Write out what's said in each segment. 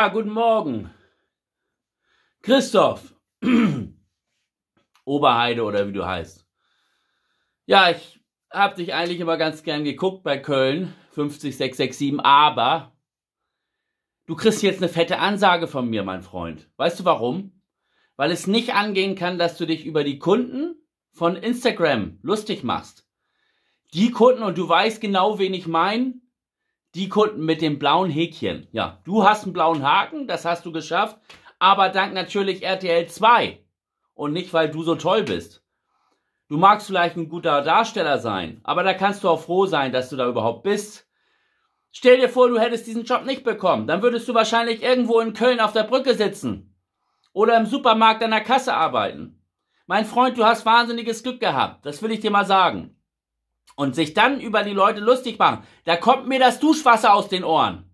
Ja, ah, guten Morgen. Christoph. Oberheide oder wie du heißt. Ja, ich habe dich eigentlich immer ganz gern geguckt bei Köln. 50667, aber du kriegst jetzt eine fette Ansage von mir, mein Freund. Weißt du warum? Weil es nicht angehen kann, dass du dich über die Kunden von Instagram lustig machst. Die Kunden, und du weißt genau, wen ich meine, die Kunden mit dem blauen Häkchen. Ja, du hast einen blauen Haken, das hast du geschafft, aber dank natürlich RTL 2 und nicht, weil du so toll bist. Du magst vielleicht ein guter Darsteller sein, aber da kannst du auch froh sein, dass du da überhaupt bist. Stell dir vor, du hättest diesen Job nicht bekommen, dann würdest du wahrscheinlich irgendwo in Köln auf der Brücke sitzen oder im Supermarkt an der Kasse arbeiten. Mein Freund, du hast wahnsinniges Glück gehabt, das will ich dir mal sagen und sich dann über die Leute lustig machen. Da kommt mir das Duschwasser aus den Ohren.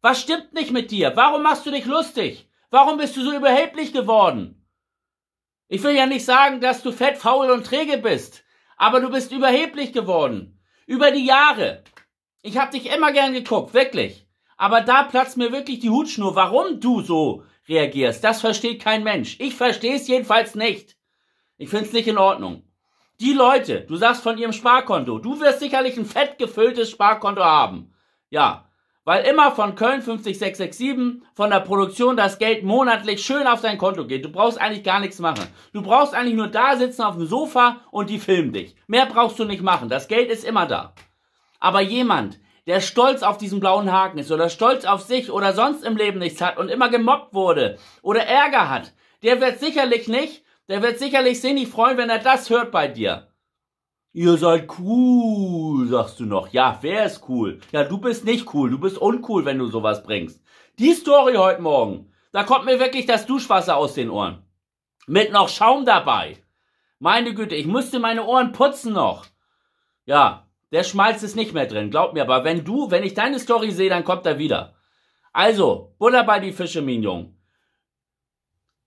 Was stimmt nicht mit dir? Warum machst du dich lustig? Warum bist du so überheblich geworden? Ich will ja nicht sagen, dass du fett, faul und träge bist, aber du bist überheblich geworden. Über die Jahre. Ich hab dich immer gern geguckt, wirklich. Aber da platzt mir wirklich die Hutschnur, warum du so reagierst. Das versteht kein Mensch. Ich versteh's jedenfalls nicht. Ich find's nicht in Ordnung. Die Leute, du sagst von ihrem Sparkonto, du wirst sicherlich ein fett gefülltes Sparkonto haben. Ja, weil immer von Köln 50667 von der Produktion das Geld monatlich schön auf dein Konto geht. Du brauchst eigentlich gar nichts machen. Du brauchst eigentlich nur da sitzen auf dem Sofa und die filmen dich. Mehr brauchst du nicht machen. Das Geld ist immer da. Aber jemand, der stolz auf diesen blauen Haken ist oder stolz auf sich oder sonst im Leben nichts hat und immer gemobbt wurde oder Ärger hat, der wird sicherlich nicht der wird sicherlich sinnig freuen, wenn er das hört bei dir. Ihr seid cool, sagst du noch. Ja, wer ist cool? Ja, du bist nicht cool. Du bist uncool, wenn du sowas bringst. Die Story heute Morgen, da kommt mir wirklich das Duschwasser aus den Ohren. Mit noch Schaum dabei. Meine Güte, ich müsste meine Ohren putzen noch. Ja, der Schmalz ist nicht mehr drin, glaub mir. Aber wenn du, wenn ich deine Story sehe, dann kommt er wieder. Also, Butter bei die Fische, mein Junge.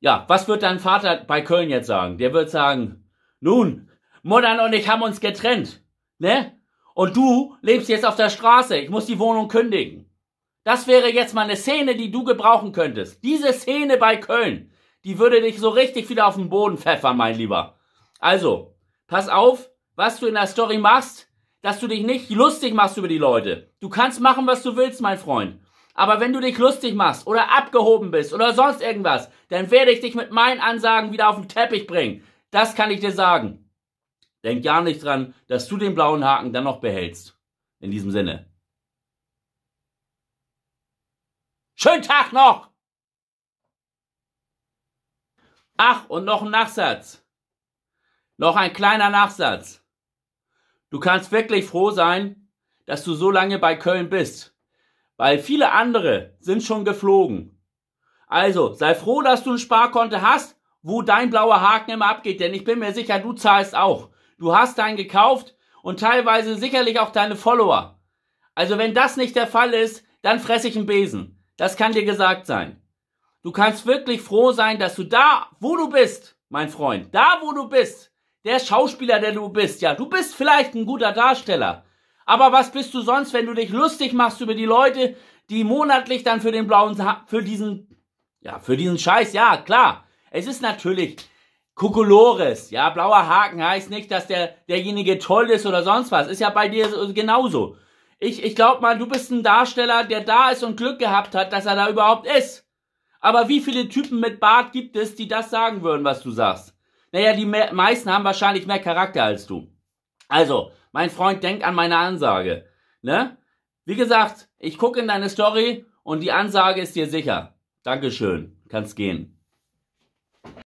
Ja, was wird dein Vater bei Köln jetzt sagen? Der wird sagen, nun, Modern und ich haben uns getrennt, ne? Und du lebst jetzt auf der Straße, ich muss die Wohnung kündigen. Das wäre jetzt mal eine Szene, die du gebrauchen könntest. Diese Szene bei Köln, die würde dich so richtig wieder auf den Boden pfeffern, mein Lieber. Also, pass auf, was du in der Story machst, dass du dich nicht lustig machst über die Leute. Du kannst machen, was du willst, mein Freund. Aber wenn du dich lustig machst oder abgehoben bist oder sonst irgendwas, dann werde ich dich mit meinen Ansagen wieder auf den Teppich bringen. Das kann ich dir sagen. Denk gar nicht dran, dass du den blauen Haken dann noch behältst. In diesem Sinne. Schönen Tag noch! Ach, und noch ein Nachsatz. Noch ein kleiner Nachsatz. Du kannst wirklich froh sein, dass du so lange bei Köln bist weil viele andere sind schon geflogen. Also sei froh, dass du ein Sparkonto hast, wo dein blauer Haken immer abgeht, denn ich bin mir sicher, du zahlst auch. Du hast deinen gekauft und teilweise sicherlich auch deine Follower. Also wenn das nicht der Fall ist, dann fress ich einen Besen. Das kann dir gesagt sein. Du kannst wirklich froh sein, dass du da, wo du bist, mein Freund, da, wo du bist, der Schauspieler, der du bist, ja, du bist vielleicht ein guter Darsteller, aber was bist du sonst, wenn du dich lustig machst über die Leute, die monatlich dann für den blauen, für diesen, ja, für diesen Scheiß, ja, klar. Es ist natürlich Kokolores, ja, blauer Haken heißt nicht, dass der, derjenige toll ist oder sonst was. Ist ja bei dir genauso. Ich, ich glaube mal, du bist ein Darsteller, der da ist und Glück gehabt hat, dass er da überhaupt ist. Aber wie viele Typen mit Bart gibt es, die das sagen würden, was du sagst? Naja, die me meisten haben wahrscheinlich mehr Charakter als du. Also, mein Freund, denk an meine Ansage. Ne? Wie gesagt, ich gucke in deine Story und die Ansage ist dir sicher. Dankeschön. Kannst gehen.